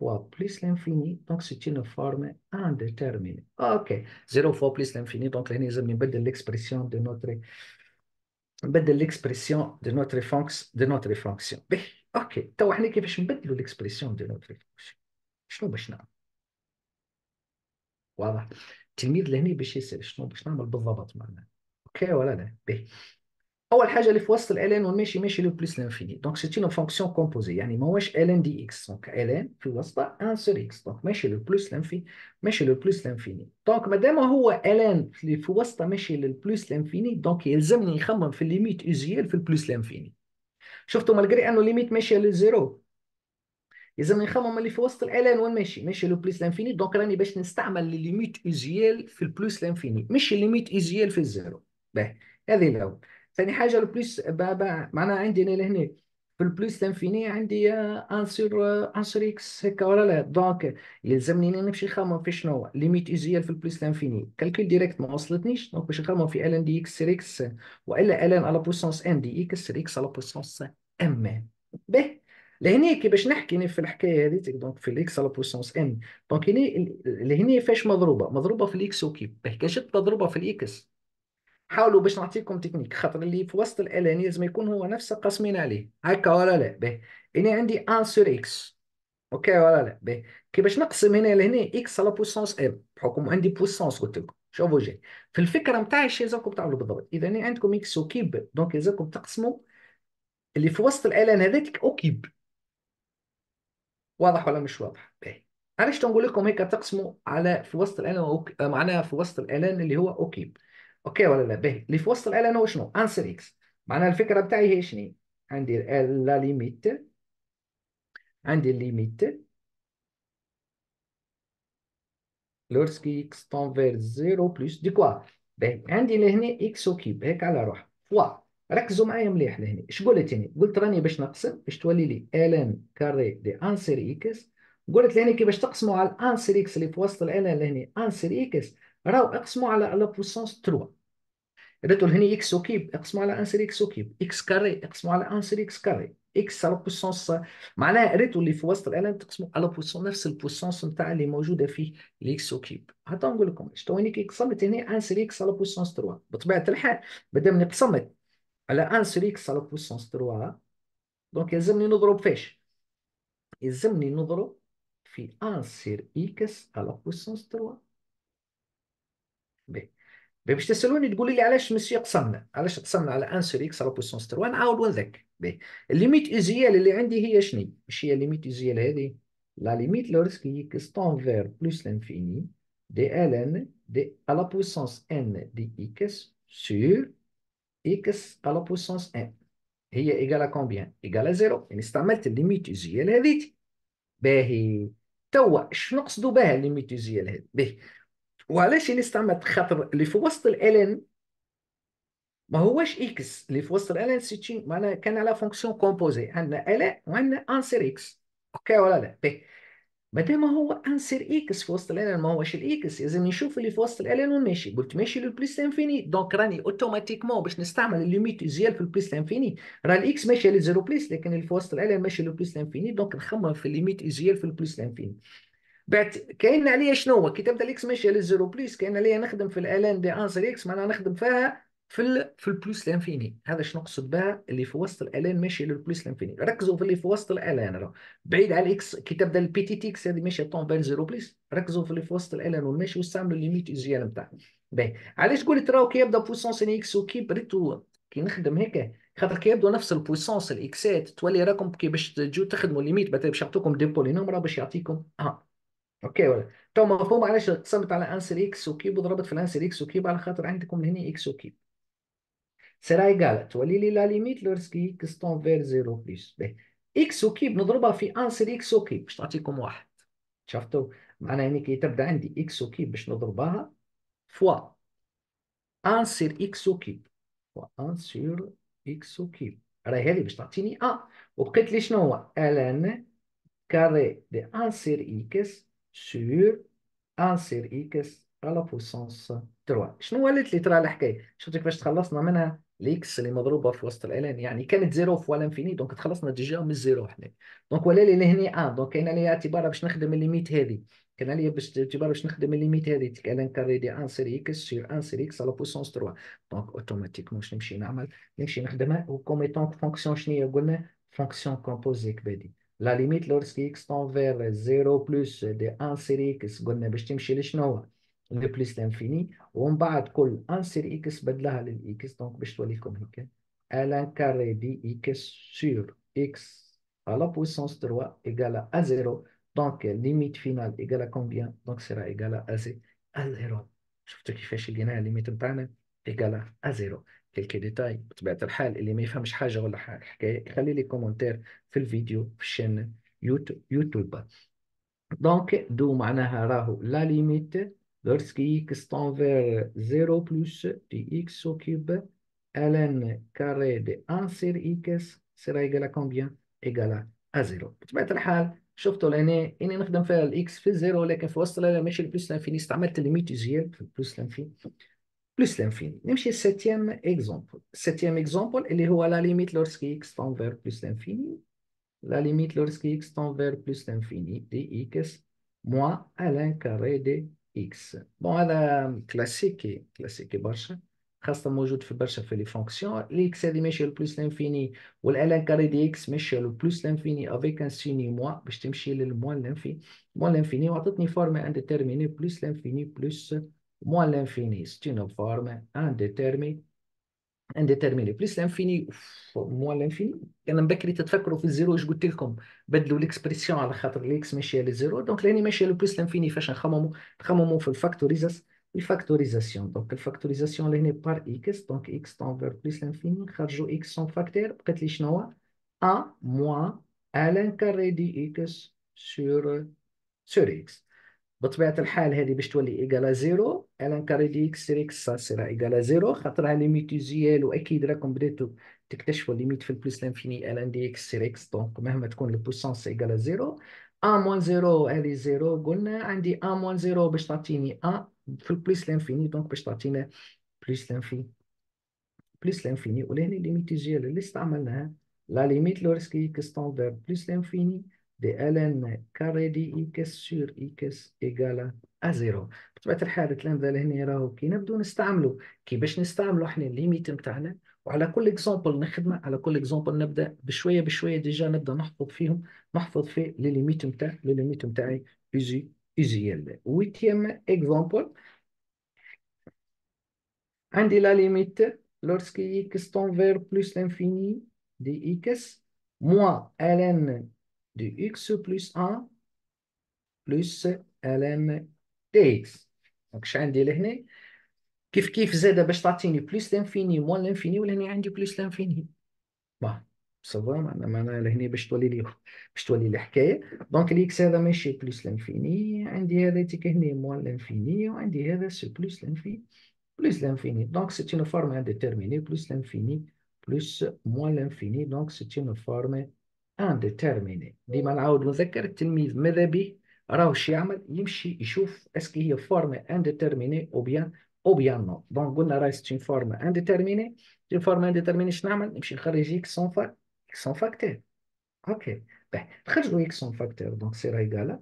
فوا بليس لانفيني دونك سي اون فورم انديتيرميني اوكي زيرو فوا بليس لانفيني دونك لهنا لازم نبدل ليكسبرسيون دو نوتري نبدل ليكسبرسيون دو نوتري فونكس دو نوتري فونكسيون اوكي تو احنا كيفاش نبدلوا ليكسبرسيون دو نوتري فونكسيون شنو باش نعمل واضح التلميذ لهني باش يسال شنو باش نعمل بالضبط معنا اوكي ولا لا به اول حاجه اللي في وسط الان ماشي ماشي لو بلس لانفيني دونك سيتي اون فونكسيون كومبوزي يعني ماهوش ان دي اكس دونك ان في وسطها ان سور اكس دونك ماشي لو بلس لانفيني ماشي لو بلس لانفيني دونك مادام هو ان اللي في وسطها ماشي للبلس لانفيني دونك يلزمني نخمم في الليميت ايزيال في البلس لانفيني شفتوا مالغري انه ليميت ماشيه للزيرو اذا نخمم اللي في وسط الاعلان وين ماشي ماشي لو بليس لانفيني دونك راني باش نستعمل ليميت ايزيال في البلوس لانفيني مش ليميت ايزيال في الزيرو باهي هذه الاول ثاني حاجه لو البلوس معناها عندي انا لهنا في البلوس لانفيني عندي عنصر عنصر اكس هكا ولا لا دونك يلزمني اني نمشي نخمم في شنو هو ليميت ايزيال في البلوس لانفيني كالكول ديريكت ما وصلتنيش دونك باش نخمم في ان دي اكس سير اكس والا ان على بوسونس ان دي اكس سير اكس على بوسونس ام باهي كي باش نحكي في الحكايه هذه دونك في الاكس على بوسونس ان دونك هنا لهنا فاش مضروبه مضروبه في الاكس وكيب ما كاش مضروبه في الاكس حاولوا باش نعطيكم تكنيك خاطر اللي في وسط الالان لازم يكون هو نفسه قاسمين عليه هكا ولا لا به هنا عندي ان سور اكس اوكي ولا لا به كي باش نقسم هنا لهنا اكس على بوسونس ان بحكم عندي بوسونس قلت لكم شوفوا جاي في الفكره نتاع الشيء لازمكم تعملوا بالضبط اذا هنا عندكم اكس وكيب دونك لازمكم تقسموا اللي في وسط الالان هذاك اوكيب واضح ولا مش واضح باهي معلش تنقول لكم هيك تقسموا على في وسط الاعلان آه، معناها في وسط الاعلان اللي هو اوكي اوكي ولا لا باهي اللي في وسط الاعلان هو شنو انسر اكس معناها الفكره بتاعي هي شنو عندي لا ليميت عندي الليميت لورسكي اكس فير زيرو بلس دي كوا باهي عندي لهنا اكس اوكيب هيك على روحها فوا ركزوا معايا مليح لهنا اش قلت هنا؟ قلت راني باش نقسم باش تولي لي ال ان كاري دي انسر اكس قلت لهنا كي باش تقسموا على الانسر اكس اللي في وسط ال ان لهنا انسر اكس راهو اقسموا على لا بوسونس 3 ريتو لهنا اكس وكيب اقسموا على انسر اكس وكيب اكس كاري اقسموا على انسر اكس كاري اكس على بوسونس معناها ريتو اللي في وسط ال ان تقسموا على بوسونس نفس البوسونس نتاع اللي موجوده فيه الاكس وكيب هاتوا نقول لكم اش تو هنا كي قسمت هنا انسر اكس على بوسونس 3 بطبيعه الحال مادام قسمت على 1 سير اكس على بوسونس 3 دونك يلزمني نضرب فيش يلزمني نضرب في 1 سير اكس على بوسونس 3 بي باش تسالوني تقولي لي علاش ماشي قسمنا علاش قسمنا على 1 سير اكس على بوسونس 3 نعاود ونذك بي الليميت ايزيال اللي عندي هي شني مش هي الليميت ايزيال هذه لا ليميت لورسك اكس فير بلوس لانفيني دي ال ان دي على بوسونس ان دي اكس سور اكس على بوسونس ان هي ايجالا كومبيان؟ ايجالا زيرو يعني استعملت الليميت يوزيال هذيك باهي توا شنو نقصدوا بها الليميت يوزيال هذيك؟ باهي وعلاش اللي استعملت خاطر اللي في وسط الان ما هوش اكس اللي في وسط الان سيتشين معناها كان على فونكسيون كومبوزي عندنا الا وعندنا انسر اكس اوكي ولا لا باهي ما دام هو انسر اكس في وسط الالين ما هوش الاكس لازم نشوف اللي في وسط الالين ونمشي قلت ماشي للبليس انفيني دونك راني اوتوماتيكمون باش نستعمل الليميت زيال في البليس انفيني راه الاكس ماشي للزيرو بليس لكن اللي في وسط الالين ماشي للبليس انفيني دونك نخمم في الليميت زيال في البليس انفيني بعد كاين عليا شنو هو كي تبدا الاكس ماشيه للزيرو بليس كاين عليا نخدم في الالان انسر اكس معناها نخدم فيها في الـ في البلوس لانفيني هذا ايش نقصد بها اللي في وسط الالان ماشي للبلوس لانفيني ركزوا في اللي في وسط الالان بعيد على الاكس كي تبدا البي تي تي اكس هذه ماشي طون بين زيرو بليس ركزوا في اللي في وسط الالان والماشي واستعملوا الليميت ازيال نتاعها باهي علاش قلت راهو كي يبدا بويسونس ان اكس وكي بريتو كي نخدم هيك خاطر كي يبدو نفس البويسونس الاكسات تولي راكم كي باش تجوا تخدموا ليميت باش يعطوكم دي بولينوم راه باش يعطيكم اه اوكي ولا تو مفهوم علاش قسمت على انسر اكس وكيب وضربت في الانسر اكس وكيب على خاطر عندكم هنا اكس وكيب سيرا ايجال تولي لي لا ليميت لورسكي اكس تنفير زيرو بلس اكس كيب نضربها في ان سير اكس كيب باش تعطيكم واحد شفتوا معناها هنا كي تبدا عندي اكس كيب باش نضربها فوا ان سير اكس كيب فوا ان سير اكس كيب راهي هذه باش تعطيني ان وبقيت لي شنو هو ان كاري دي ان سير اكس سور ان سير اكس على بوسونس 3 شنو ولات لي ترى الحكايه شفتوا كيفاش تخلصنا منها الاكس اللي مضروبه في وسط الاعلان يعني كانت زيرو في انفيني دونك تخلصنا ديجا من الزيرو حنا دونك ولا لي لهني ان دونك كاين لي اعتبار باش نخدم الليميت هذه كان لي باش اعتبار باش نخدم الليميت هذه تيك الان كاري دي ان سيري اكس سير ان سيري اكس على بوسونس 3 دونك اوتوماتيكمون مش نمشي نعمل نمشي نخدمها وكوميتونك فونكسيون شنو هي قلنا فونكسيون كومبوزيك بادي لا ليميت لورسكي اكس تون فير زيرو بلس دي ان سيري اكس قلنا باش تمشي لشنو هو بليس لانفيني ومن بعد كل انسر اكس بدلها للاكس دونك باش تولي لكم هيك الان كاري دي اكس سور اكس على بويسونس 3 égale ا زيرو دونك ليميت فينال ايجالا كومبيان دونك سيرا ايجالا ا زيرو شفتوا كيفاش لقيناها ليميت نتاعنا ايجالا زيرو كيلكي ديتاي بطبيعة الحال اللي ما يفهمش حاجة ولا حكاية يخلي لي كومنتير في الفيديو في الشين يوتيوب دونك دو معناها راهو لا ليميت lorsque x tend vers 0 plus dx au cube, ln carré de 1 sur x sera égal à combien Égal à 0. Tu mets le hal, je vais te dire, je x 0, mais faut que je fasse le plus l'infini, je vais la limite usuelle, plus l'infini. Plus l'infini. Je vais septième exemple. Septième exemple, il est la limite lorsque x tend vers plus l'infini La limite lorsque x tend vers plus l'infini, dx moins ln carré de اكس بون هذا كلاسيكي كلاسيكي برشا خاصة موجود في برشا في لي فونكسيون الاكس هذه ماشية لبلوس لانفيني والالان كاري دي اكس ماشية لبلوس لانفيني افيك ان سيني موا باش تمشي للموان لانفيني موان لانفيني وعطتني فورما ديتيرميني بلوس لانفيني بلوس موان لانفيني ستينو فورما ديتيرميني انديتيرميني بليس لانفيني موان لانفيني انا بكري تتفكروا في الزيرو اش قلت لكم بدلوا ليكسبريسيون على خاطر ليكس ماشيه للزيرو دونك لاني ماشيه لبليس لانفيني فاش نخمموا نخمموا في الفاكتوريزاس الفاكتوريزاسيون دونك الفاكتوريزاسيون لهنا بار اكس دونك اكس تنفر بليس لانفيني خرجوا اكس سون فاكتور بقات لي شنو ا موان ال كاري دي اكس سور سور اكس بطبيعه الحال هذه باش تولي ايكالا زيرو كاري دي اكس سير اكس صار ايكالا زيرو خاطرها زيال واكيد راكم بديتو تكتشفوا ليميت في البلس لانفيني الان دي اكس سير اكس دونك مهما تكون البوسونس ايكالا زيرو ا موان زيرو هذه زيرو قلنا عندي ا موان زيرو باش تعطيني ا في البلس لانفيني دونك باش تعطينا بلس لانفيني بلس لانفيني ولهنا زيال اللي استعملناها لا ليميت لورسكي ستاندرد بلس لانفيني ال ان كاري دي اكس سور اكس ا ازيرو بطبيعة الحال التلامذة هنا راهو كي نبدو نستعملو كي باش نستعملو احنا الليميت نتاعنا وعلى كل اكزومبل نخدمه على كل اكزومبل نبدا بشويه بشويه ديجا نبدا نحفظ فيهم نحفظ في لي ليميت نتاع لي ليميت نتاعي ايزي ال ويتيام اكزومبل عندي ليميت لورسكي اكس تون فير vers لانفيني دي اكس موان ال ان de x plus 1 plus ln dx دونك اش عندي لهنا كيف كيف زاده باش تعطيني بلس لانفيني موان لانفيني ولا هنا عندي بلس لانفيني باه صافا معنا معنا لهنا باش تولي لي باش تولي لي حكايه دونك الاكس هذا ماشي بلس لانفيني عندي هذا تيك هنا موان لانفيني وعندي هذا سو بلس لانفيني بلس لانفيني دونك سيت اون فورم انديتيرميني بلس لانفيني بلس موان لانفيني دونك سيت اون فورم indéterminée. Je me souviens que l'étudiant m'a demandé ce qu'il allait faire. Il allait voir si une forme indéterminée ou non. Donc, on a dit que c'était une forme indéterminée. Une forme indéterminée, qu'est-ce qu'on fait On sort X sans facteur. OK. On ben, sort X sans facteur, donc c'est égal.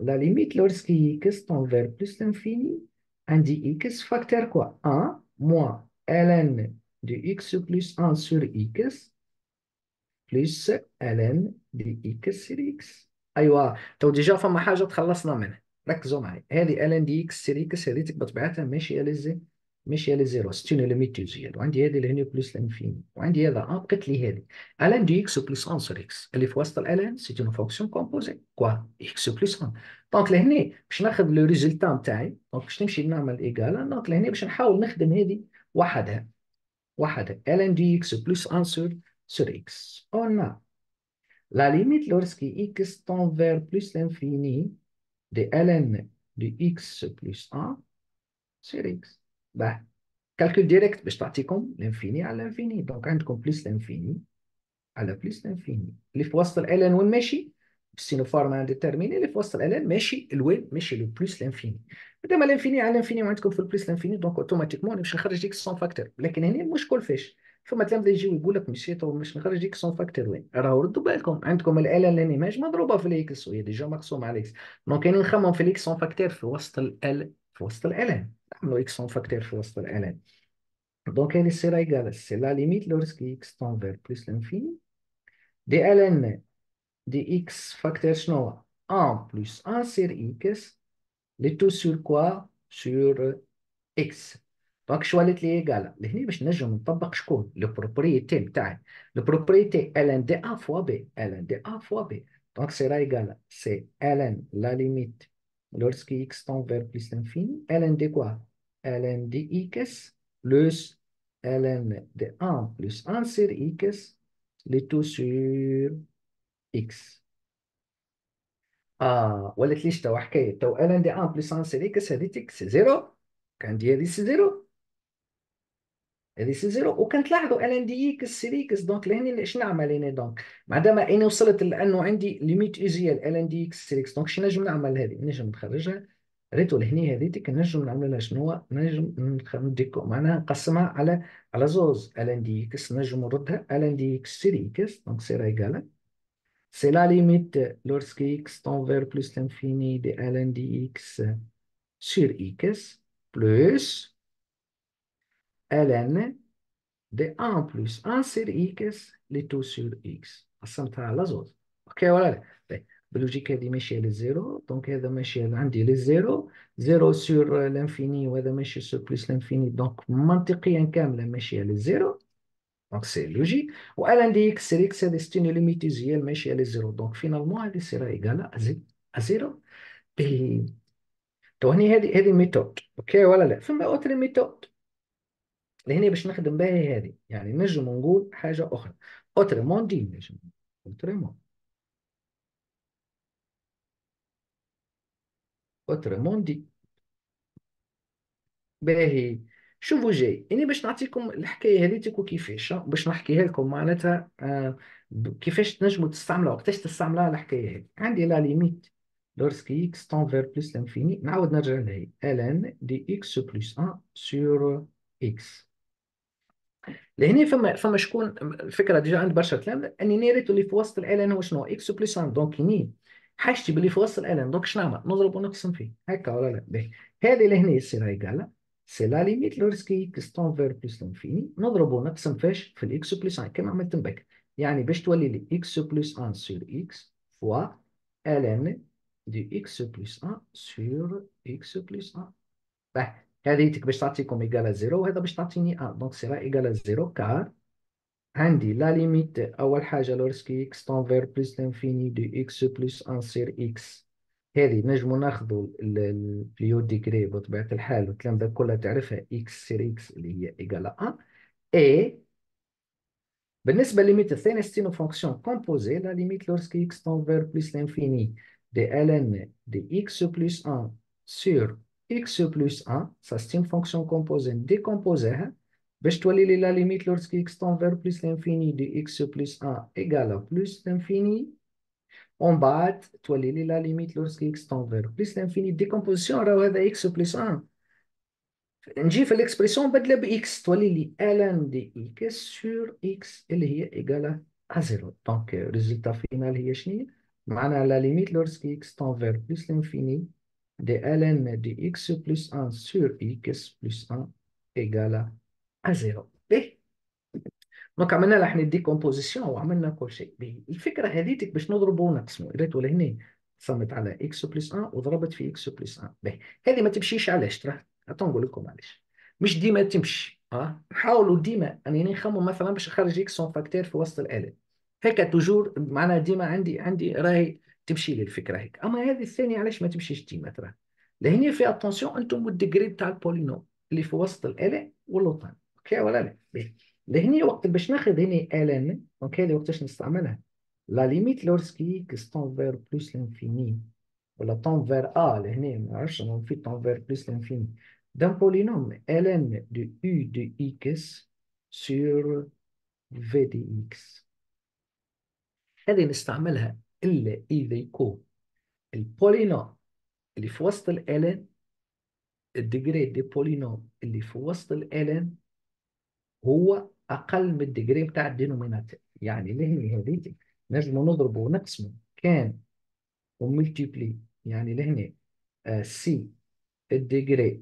La limite lorsqu'il y X tend vers plus l'infini, on dit X facteur quoi 1 moins ln de X plus 1 sur X بليس ln دي اكس إكس ايوه تو ديجا فما حاجه تخلصنا منها ركزوا معي هذه ln دي اكس إكس هذيك بطبيعتها ماشيه للزي ماشيه للزيرو ستين ليميت يوزيال وعندي هذه اللي هنا بلس وعندي هذا ا آه، بقيت لي هذه ln دي اكس بلس ان سور اكس اللي في وسط الألان سيت اون فونكسيون كومبوزي كوا اكس بلس ان دونك لهنا باش ناخذ لو ريزلتا نتاعي دونك باش نمشي نعمل ايكال دونك لهنا باش نحاول نخدم هذه وحدها وحدها ln دي اكس بلس ان sur x. On a la limite lorsque x tend vers plus l'infini de ln de x plus 1 sur x. Bah, calcul direct, je t'attends l'infini à l'infini. Donc, quand comme plus l'infini à la plus l'infini. Le fois ln ou le si nous formons un déterminé, le fois sur ln, mais le plus l'infini. Mais Maintenant, l'infini à l'infini, on a plus l'infini, donc automatiquement, on a x sans facteur. Mais quest l'infini, que je fais ثم مثلا بدا يجي يقول لك مشيت ومش نخرج اكس اون فاكتور وين راه ردوا بالكم عندكم الاله لان ايماج مضروبه في الاكس وهي ديجا مقسومه على الاكس دونك كاينين نخمم في الاكس اون فاكتور في وسط ال في وسط الالان نعملوا اكس اون فاكتور في وسط الالان دونك هذه السيره ايكال سي لا ليميت ريسك اكس تنفير بلس لانفيني دي ان دي اكس فاكتور شنو 1 بلس 1 سير اكس لي تو سور كوا سور اكس Donc, je vous dis que c'est égal. je ne vais pas parler de la propriété. La propriété ln de a fois b. ln de a fois b. Donc, c'est égal. C'est ln, la limite, lorsque x tombe vers plus l'infini. ln de quoi ln de x plus ln de 1 plus 1 sur x, le tout sur x. Vous voyez ce ln de 1 plus 1 sur x, c'est 0. Quand il y a 10, 0. هذه زيرو وكنتلاحظوا اكس ديكس اكس دونك لهنا شنو نعمل هنا دونك بعدما اني وصلت لانه عندي ليميت ايزيال ان دي اكس اكس دونك شنو نجم نعمل هذه نجم نخرجها ريتو لهنا هذيتك نجم نعمل لها شنو نجم نديكو معناها نقسمها على على زوز ال دي اكس نجم نردها ال دي اكس سير اكس دونك سير ايجال سي لا ليميت لورسكي اكس تون فير بلوس لانفيني دي ال دي اكس سير اكس بلوس ln de 1 plus 1 sur x تو سير اكس قسمتها على زوز اوكي ولا لا بلوجيك باللوجيك ماشي ماشيه زيرو دونك هذا ماشي عندي على زيرو زيرو سور لانفيني وهذا ماشي سور بلس لانفيني دونك منطقيا كامله ماشيه زيرو دونك سي لوجيك و ln دي اكس سير اكس هذه ستيني ليميتيزيال ماشيه زيرو دونك فينالمون هذه سيرها ايكالا زيرو بي تو هني هذه هذه ميثود اوكي ولا لا فما اوتري ميثود لهنا باش نخدم بها هذه يعني نجم نقول حاجة أخرى أوترمون دي نجم أوترمون أوترمون دي باهي شوفوا جاي يعني باش نعطيكم الحكايه تكون كيفاش باش نحكيها لكم معناتها آه، كيفاش تنجموا تستعملوها وقتاش تستعملوها الحكايه هذه عندي لا ليميت لورسكي اكس تنفير بلس لانفيني نعاود نرجع لها ln دي اكس بلس 1 سور اكس لهنا فما فما شكون الفكره ديجا عند برشا كلام اني نيريت اللي في وسط الالان هو شنو اكس بلس 1 دونك يمين حاجتي باللي في وسط الالان دونك شنو نعمل نضرب ونقسم فيه هكا ولا لا هذه لهنا سي رايقاله سي لا ليميت لورسكي اكس طون فير بلس لانفيني نضرب ونقسم فاش في الاكس بلس 1 كما عملت مبكر يعني باش تولي لي اكس بلس 1 سور اكس فوا الان دي اكس بلس 1 سور اكس بلس 1 باهي هذه باش تعطيكم ايكال زيرو وهذا باش تعطيني ا آه. دونك سيرا ايكال زيرو كار عندي لا ليميت اول حاجه لورسكي اكس تنفير بلس لانفيني دو اكس بلس ان سير اكس هذه نجمو ناخدو البليو ديغري بطبيعه الحال وكلام ذا كلها تعرفها اكس سير اكس اللي هي ايغال ا اي بالنسبه لليميت الثانيه ستينو فونكسيون كومبوزي لا ليميت لورسكي اكس تنفير بلس لانفيني دي ان دي اكس بلس ان سير x plus 1, ça c'est une fonction composée décomposée. Je dois aller la limite lorsque x tend vers plus l'infini de x plus 1 égale à plus l'infini. On bat, tu لي la limite lorsque x tend vers plus l'infini décomposition on راهو هذا x plus 1 نجي في l'expression va dire x Tu لي ln de x sur x elle est égale à 0 Donc euh, résultat final. هي شنو معناها la limite lorsque x tend vers plus l'infini de ln x plus 1 sur x plus 1 égale à 0 به دونك عملنا لها حنا كومبوزيسيون وعملنا كل شيء به الفكره هذيتك باش نضربوا ونقسموا ريتو لهنا صمت على اكس بلس 1 وضربت في اكس بلس 1 به هذه ما تمشيش علاش ترى نقول لكم علاش مش ديما تمشي اه حاولوا ديما اني يعني نخمم مثلا باش نخرج اكس اون فاكتور في وسط الالف هكا توجور معناها ديما عندي عندي راهي تمشي لي الفكره هيك اما هذه الثانيه علاش ما تمشيش ديما مثلا لهنا في اتونسيون انتم والديجري تاع البولينوم اللي في وسط الال واللوطان اوكي ولا لا إيه. لهنا وقت باش ناخذ هنا ان دونك هذه وقتاش نستعملها لا ليميت لورسكي كستون فير بلوس لانفيني ولا طون فير ا لهنا ما نعرفش في طون فير بلوس لانفيني ال ان دو يو دو اكس سور في دي اكس هذه نستعملها إلا إذا يكون البولينوم اللي في وسط الالين الديجري دي بولينوم اللي في وسط الالين هو أقل من الديجري بتاع الدينوميناتر يعني لهني هذيك نجم نضربه ونقسمه كان وملتيبلي يعني لهنا سي الديجري آه،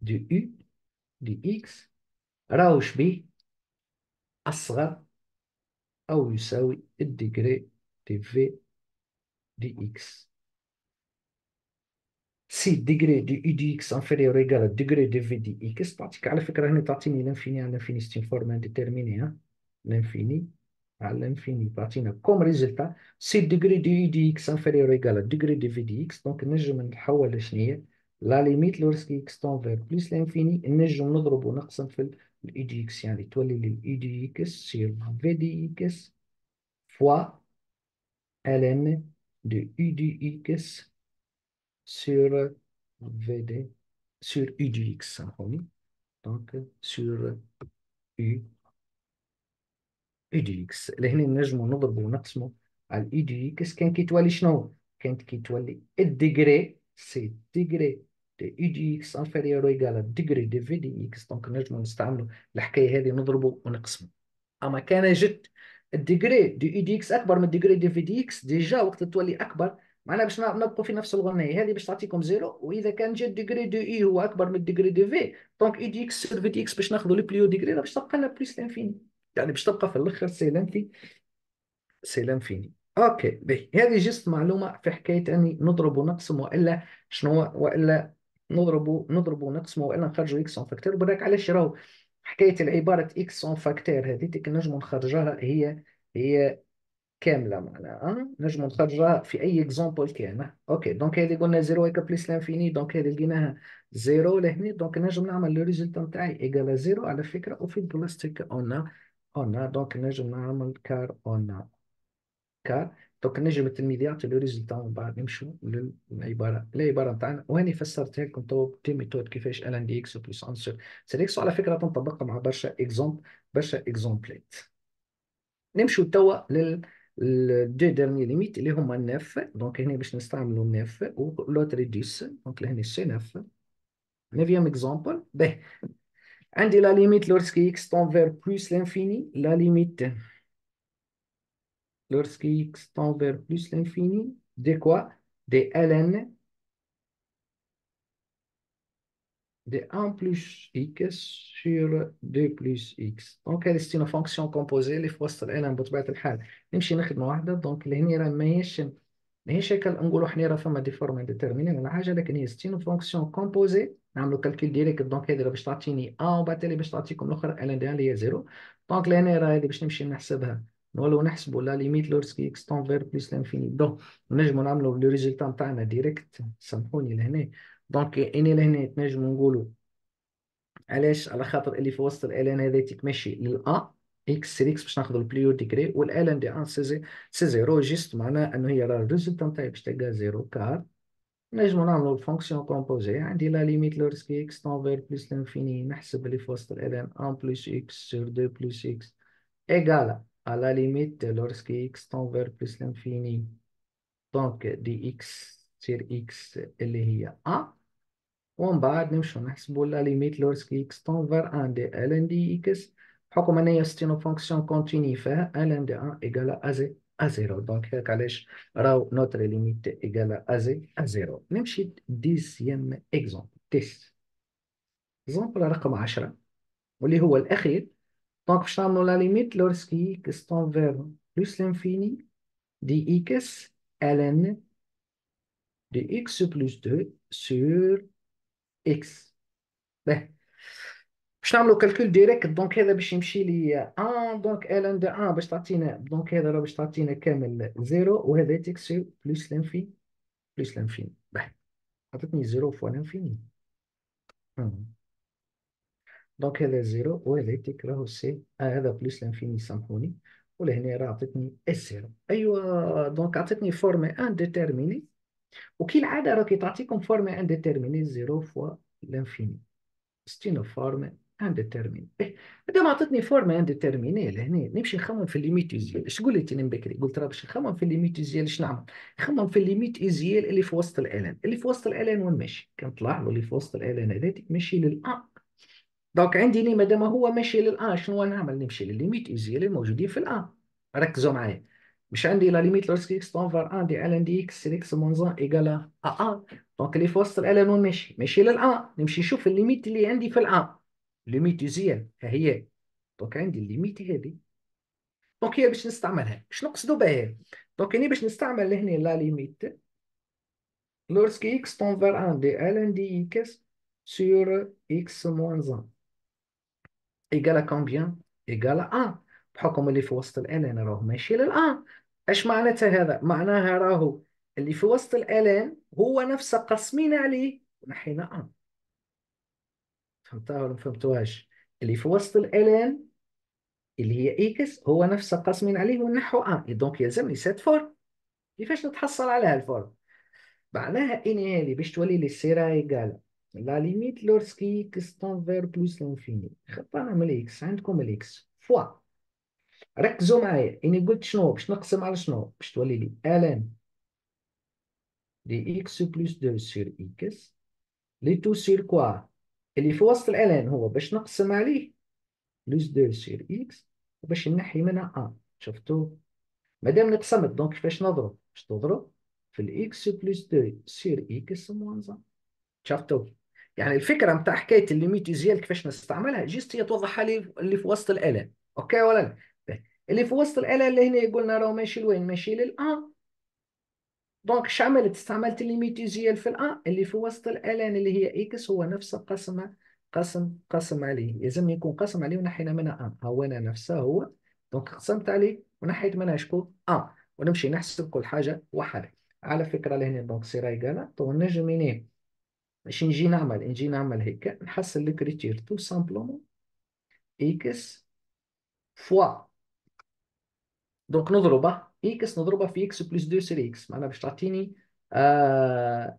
دي يو دي إكس راهو شبيه أصغر A où degré de v de Si le degré de u de x inférieur ou égal à degré de v de x, c'est particulièrement important de l'infini à l'infini, c'est une forme indéterminée, hein? l'infini à l'infini, comme résultat, si le degré de u de x inférieur ou égal à degré de v de donc je ne sais pas comment la limite lorsque x tend vers plus l'infini, je ne sais pas le l'étoile l'Idix sur VDX fois LM de UDX sur VD sur UDX. Hein, Donc sur U. UDX. لهنا نجمو نضربو ونقسمو على UDX كانت كيتوالي شنو؟ كانت c'est دي اي دي اكس انفيريور يقال ديجري دي في دي اكس دونك نجمو نستعملو الحكايه هذه نضربو ونقسمو اما كان جد الديجري دي اي دي اكس اكبر من ديجري دي في دي اكس ديجا وقت تولي اكبر معناها باش نبقوا في نفس الغنية هذه باش تعطيكم زيرو واذا كان جد ديجري دو اي هو اكبر من ديجري دي في دونك اي دي اكس سير في دي اكس باش ناخذوا لي بليو ديجري باش تبقى لنا بليس لانفيني يعني باش تبقى في الاخر سي لانفي سي لانفيني اوكي باهي هذه جست معلومه في حكايه اني نضرب ونقسم والا شنو والا نضربه نضربه ونقسمه والا نخرجوا اكس اون فاكتور براك علاش راهو حكايه العباره اكس اون فاكتور هذيك نجموا نخرجها هي هي كامله معناها آه؟ نجموا نخرجها في اي اكزومبل كان اوكي دونك هذه قلنا 0 هيك بليس لانفيني دونك هذه لقيناها 0 لهنا دونك نجم نعمل لو ريزلت نتاعي ايكال 0 على فكره وفي البلاستيك اون اون دونك نجم نعمل كار اون كار دونك نجم التلميذيات لو ريزلتا من بعد نمشوا للعباره العباره نتاعنا وهاني فسرتها لكم تو دي ميثود كيفاش ال ان دي اكس بلس انسر سيليكس على فكره تنطبق مع برشا اكزومبل برشا اكزومبلات نمشوا توا لل دو ديرني ليميت اللي هما النف دونك هنا باش نستعملوا و لوتري ديس دونك لهنا سي نف نيفيام اكزومبل به عندي لا ليميت لورسكي اكس تون فير بلوس لانفيني لا ليميت x tend vers plus l'infini, de quoi De ln de 1 plus x sur 2 plus x دونك هذه ستينا فونكسيون كومبوزي اللي في وسط الالم بطبيعه الحال نمشي نخدموا واحده دونك لهني راه ماهيش ماهيش هكا نقولوا حنا راه فما دي فورم ديتيرميني ولا حاجه لكن هي ستين فونكسيون كومبوزي نعملوا كالكيل ديريكت دونك هذه باش تعطيني 1 تالي باش تعطيكم الاخرى ان دي ان اللي هي زيرو دونك لان راه هذه باش نمشي نحسبها نولو نحسبوا لا ليميت لورسكي اكستون فير بلس لانفيني دونك نجمو نعملوا لو ريزلتا نتاعنا ديريكت سامحوني لهنا دونك اني لهنا تنجمو نقولوا علاش على خاطر اللي في وسط الالان هذاتيك ماشي للأ اكس اكس باش ناخذ البليو ديكري والالان دي ان سي زيرو جيست معناه انه هي راه الريزلتا نتاعي باش تلقى زيرو كار نجمو نعملو الفونكسيون كومبوزي عندي لا ليميت لورسكي اكس تنفير بلس لانفيني نحسب اللي في وسط الالان ان بلس اكس سور دو بلس اكس ايكالا à la limite lorsque x tend vers plus l'infini. Donc dx sur x elle هي a ومن بعد نمشيو نحسبوا la limite lorsque x تون فير 1 de ln dx. حكم بحكم ان هي فونكسيون كونتيني فيها ln دي 1 إيجالا أزي زي ا زيرو دونك هيك علاش راهو نوتر ليميت إيجالا أزي زي نمشي ديزيام اكزومبل ديس اكزومبل رقم 10 واللي هو الاخير Donc, faisons la limite lorsqu'y x tend vers plus l'infini dx ln de x plus 2 sur x. باه باش نعملو كالكول ديريكت دونك هذا باش يمشي لي 1 دونك ان دو 1 باش تعطينا دونك هذا راه باش تعطينا كامل 0 وهذا تكس بلس لانفيني بلس لانفيني باهي عطتني 0 فوا لانفيني دونك هذا زيرو وهذا تيك راهو سي آه هذا بلوس لانفيني سامحوني ولهنا راه عطيتني اس زيرو ايوا دونك عطيتني فورمي ديتيرميني وكي العاده راكي تعطيكم فورمي ان ديتيرميني زيرو فوا لانفيني ستينو فورمي ان ديتيرميني مادام عطيتني فورمي ان ديتيرميني لهنا نمشي نخمم في الليميت ايزيال اش قلت لي من بكري قلت راه باش نخمم في الليميت ايزيال اش نعمل نخمم في الليميت ايزيال اللي في وسط الالان اللي في وسط الالان وين ماشي كنطلع له اللي في وسط الالان هذاك ماشي للان دونك عندي لي مادام هو ماشي للان شنو نعمل نمشي ايزي اللي الموجودين في الان ركزوا معايا مش عندي لا ليميت لوسك اكس تنفر ان دي ال ان دي اكس سير اكس موانز ان ايكال ا ان دونك لي في وسط الالانون ماشي ماشي للان نمشي نشوف الليميت اللي عندي في الان ليميت ازيال ها هي دونك عندي الليميت هذه دونك هي باش نستعملها شنو نقصدوا بها دونك هني باش نستعمل لهنا لا ليميت لورسك اكس تنفر ان دي ال دي اكس سور اكس موانز ان ايجالا كومبيان ايجالا أن بحكم اللي في وسط الالان راه ماشي للان اش معناتها هذا معناها راهو اللي في وسط الالان هو نفسه قسمين عليه ونحينا ان فهمتها ولا فهمتوهاش اللي في وسط الالان اللي هي اكس هو نفسه قسمين عليه ونحو ان دونك يلزمني سيت فور كيفاش نتحصل على هالفور؟ معناها اني هذه باش تولي لي السيره ايجال لا ليميت لورسكي كستون فير بلوس لانفيني خطا نعمل اكس عندكم الاكس فوا ركزوا معايا اني قلت شنو باش نقسم على شنو باش تولي لي الان دي اكس بلوس 2 سير اكس لي تو سير كوا اللي في وسط الالان هو باش نقسم عليه بلوس 2 سير اكس وباش نحي منها ا شفتوا مادام نقسمت دونك كيفاش نضرب باش تضرب في الاكس بلوس 2 سير اكس موان 1 شفتوا يعني الفكره نتاع حكايه الليميت ازيال كيفاش نستعملها جيست هي توضحها لي اللي في وسط الاله اوكي ولا لا اللي في وسط الاله اللي هنا قلنا راه ماشي لوين ماشي للان دونك اش عملت استعملت الليميت ازيال في الان اللي في وسط الالان اللي هي اكس هو نفس قسمه قسم قسم عليه لازم يكون قسم عليه ونحينا منها ان هو انا نفسه هو دونك قسمت عليه ونحيت منها شكون ان ونمشي نحسب كل حاجه وحدها على فكره لهنا دونك سيرا ايكالا دونك نجم منين باش نجي نعمل نجي نعمل هيك نحسن الكريتير تو سامبلومون اكس فوا دونك نضربه اكس نضربه في اكس بلس 2 سير اكس معناها باش تعطيني آه،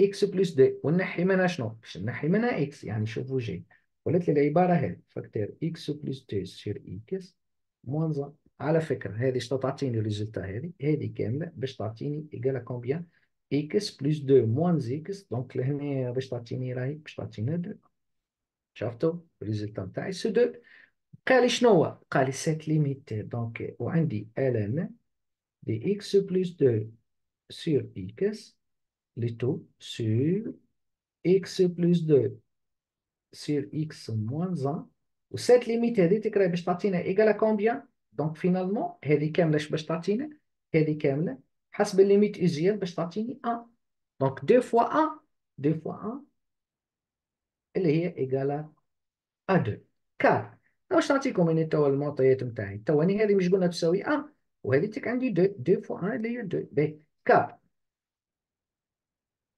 اكس بلس 2 ونحي منها شنو باش نحي منها اكس يعني شوفوا جي ولات لي العباره هذه فاكتور اكس بلس 2 سير اكس موان على فكره هذه شنو تعطيني الريزلتا هذه هذه كامله باش تعطيني ايكالا كومبيان x plus 2 moins x, donc le nerbe statine est de. Chartreau, résultat est de. Quelle est-ce que c'est Quelle est cette limite Donc, on dit ln de x plus 2 sur x, l'état sur x plus 2 sur x moins 1. Cette limite est de décréer le statine est égale à combien Donc, finalement, elle est de décréer le statine. Elle est le حسب الليميت ايزيال باش تعطيني أن دونك دو فوا أن دو فوا أن اللي هي إيكالا أ دو كار أنا واش نعطيكم انا توا المعطيات نتاعي توا أنا هذه مش قلنا تساوي أن تك عندي دو دو فوا أن اللي هي دو باهي كار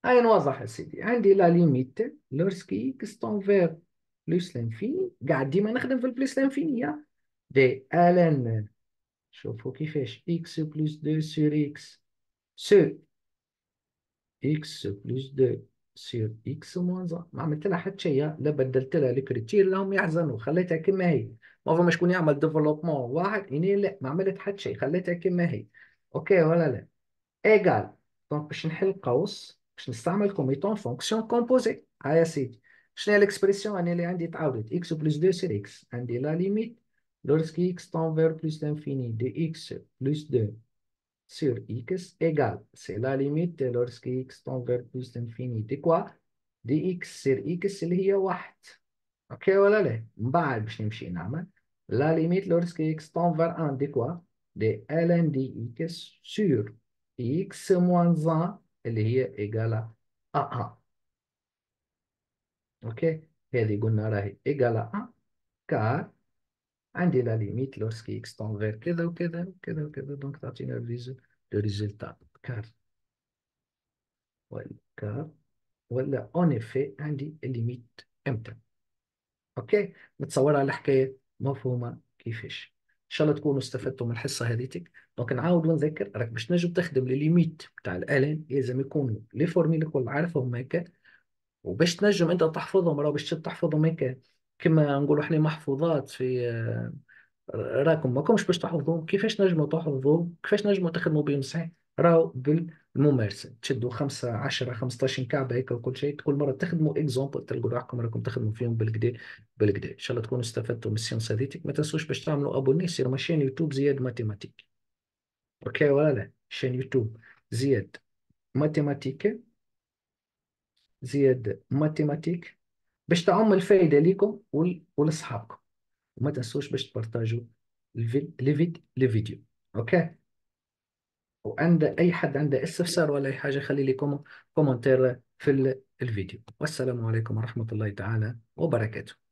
هاي نوضح يا سيدي عندي لا ليميت لورسكي كستون فير بلوس لانفيني قاعد ديما نخدم في البلوس لانفيني دي ان شوفوا كيفاش إكس بلوس دو سور إكس sur اكس بلس 2 سير اكس موانزا ما عملت لها حتى شيء لا بدلت لها الكريتير لهم يحزنوا خليتها كما هي ما فما شكون يعمل ديفلوبمون واحد هنا لا ما عملت حتى شيء خليتها كما هي اوكي ولا لا ايكال دونك باش نحل قوس باش نستعمل كوميتون فونكسيون كومبوزي هيا سيدي شنو هي الاكسبريسيون انا اللي عندي تعاودت اكس بلس 2 سير اكس عندي لا ليميت لورسكي اكس تون فير بلس لانفيني دي اكس بلس 2 sur x égale, c'est la limite lorsque x tend vers plus l'infini de quoi دي اكس x, اكس اللي هي واحد اوكي ولا لا من بعد باش نمشي نعمل لا ليميت لورسك اكس طون فار ان دي كوا دي ال x دي اكس سور 1 اللي هي ايجالا ا ا اوكي هذه قلنا راهي ايجالا ا كار عندي لا ليميت لورسكي اكس غير كذا وكذا وكذا وكذا دونك تعطينا لو ريزلتا كار ولا كار ولا اون افي عندي الليميت امتى اوكي متصور على الحكايه مفهومه كيفاش ان شاء الله تكونوا استفدتوا من الحصه هذيتك دونك نعاود ونذكر راك باش تنجم تخدم لي ليميت تاع الالين لازم يكونوا لي فورمي الكل عارفهم هكا وباش تنجم انت تحفظهم راه باش تحفظهم هكا كما نقولوا احنا محفوظات في آه، راكم ماكمش باش تحفظوهم كيفاش نجموا تحفظوهم كيفاش نجموا تخدموا بهم صحيح راهو بالممارسه تشدوا 5 10 15 كعبه هيك وكل شيء كل مره تخدموا اكزومبل تلقوا روحكم راكم تخدموا فيهم بالكدا بالكدا ان شاء الله تكونوا استفدتوا من السيونس هذيك ما تنسوش باش تعملوا ابوني سير ماشين يوتيوب زياد ماتيماتيك اوكي ولا لا شين يوتيوب زياد ماتيماتيك زياد ماتيماتيك باش تعم الفايده ليكم ولصحابكم وما تنسوش باش تبارطاجوا الفيديو اوكي وعند اي حد عنده استفسار ولا اي حاجه خلي لي كومنتير في الفيديو والسلام عليكم ورحمه الله تعالى وبركاته